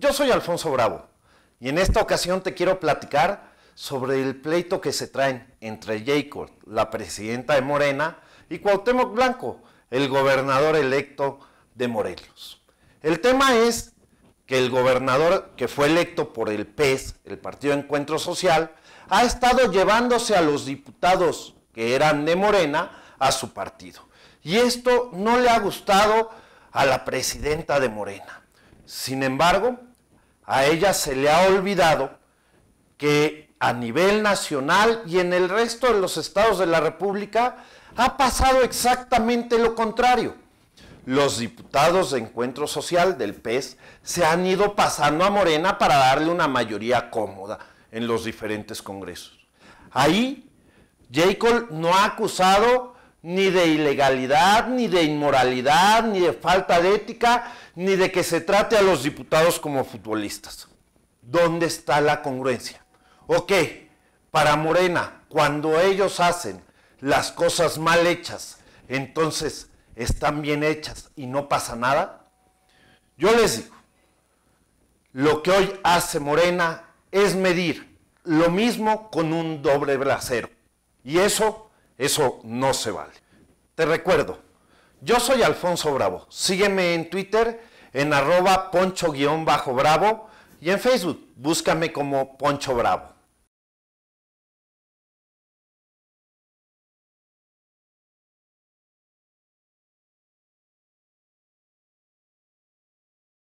Yo soy Alfonso Bravo y en esta ocasión te quiero platicar sobre el pleito que se traen entre Jacob, la presidenta de Morena, y Cuauhtémoc Blanco, el gobernador electo de Morelos. El tema es que el gobernador que fue electo por el PES, el Partido Encuentro Social, ha estado llevándose a los diputados que eran de Morena a su partido. Y esto no le ha gustado a la presidenta de Morena. Sin embargo, a ella se le ha olvidado que a nivel nacional y en el resto de los estados de la República ha pasado exactamente lo contrario. Los diputados de Encuentro Social del PES se han ido pasando a Morena para darle una mayoría cómoda en los diferentes congresos. Ahí, Jacob no ha acusado ni de ilegalidad, ni de inmoralidad, ni de falta de ética, ni de que se trate a los diputados como futbolistas. ¿Dónde está la congruencia? Ok, para Morena, cuando ellos hacen las cosas mal hechas, entonces están bien hechas y no pasa nada. Yo les digo, lo que hoy hace Morena es medir lo mismo con un doble brasero. Y eso eso no se vale. Te recuerdo, yo soy Alfonso Bravo. Sígueme en Twitter en arroba poncho-bravo y en Facebook búscame como Poncho Bravo.